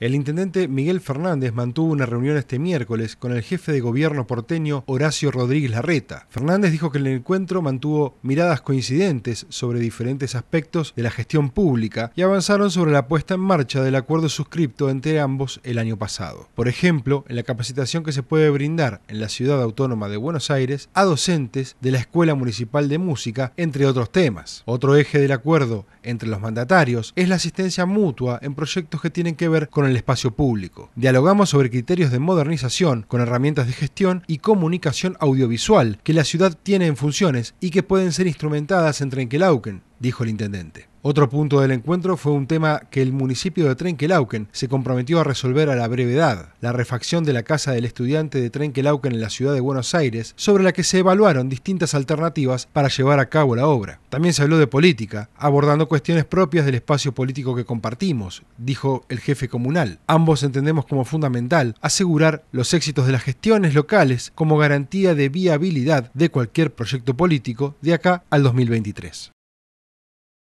El intendente Miguel Fernández mantuvo una reunión este miércoles con el jefe de gobierno porteño Horacio Rodríguez Larreta. Fernández dijo que el encuentro mantuvo miradas coincidentes sobre diferentes aspectos de la gestión pública y avanzaron sobre la puesta en marcha del acuerdo suscripto entre ambos el año pasado. Por ejemplo, en la capacitación que se puede brindar en la ciudad autónoma de Buenos Aires a docentes de la Escuela Municipal de Música, entre otros temas. Otro eje del acuerdo entre los mandatarios es la asistencia mutua en proyectos que tienen que ver con el el espacio público. Dialogamos sobre criterios de modernización con herramientas de gestión y comunicación audiovisual que la ciudad tiene en funciones y que pueden ser instrumentadas en Trenquelauken, dijo el intendente. Otro punto del encuentro fue un tema que el municipio de Trenquelauquen se comprometió a resolver a la brevedad, la refacción de la Casa del Estudiante de Trenquelauquen en la ciudad de Buenos Aires, sobre la que se evaluaron distintas alternativas para llevar a cabo la obra. También se habló de política, abordando cuestiones propias del espacio político que compartimos, dijo el jefe comunal. Ambos entendemos como fundamental asegurar los éxitos de las gestiones locales como garantía de viabilidad de cualquier proyecto político de acá al 2023.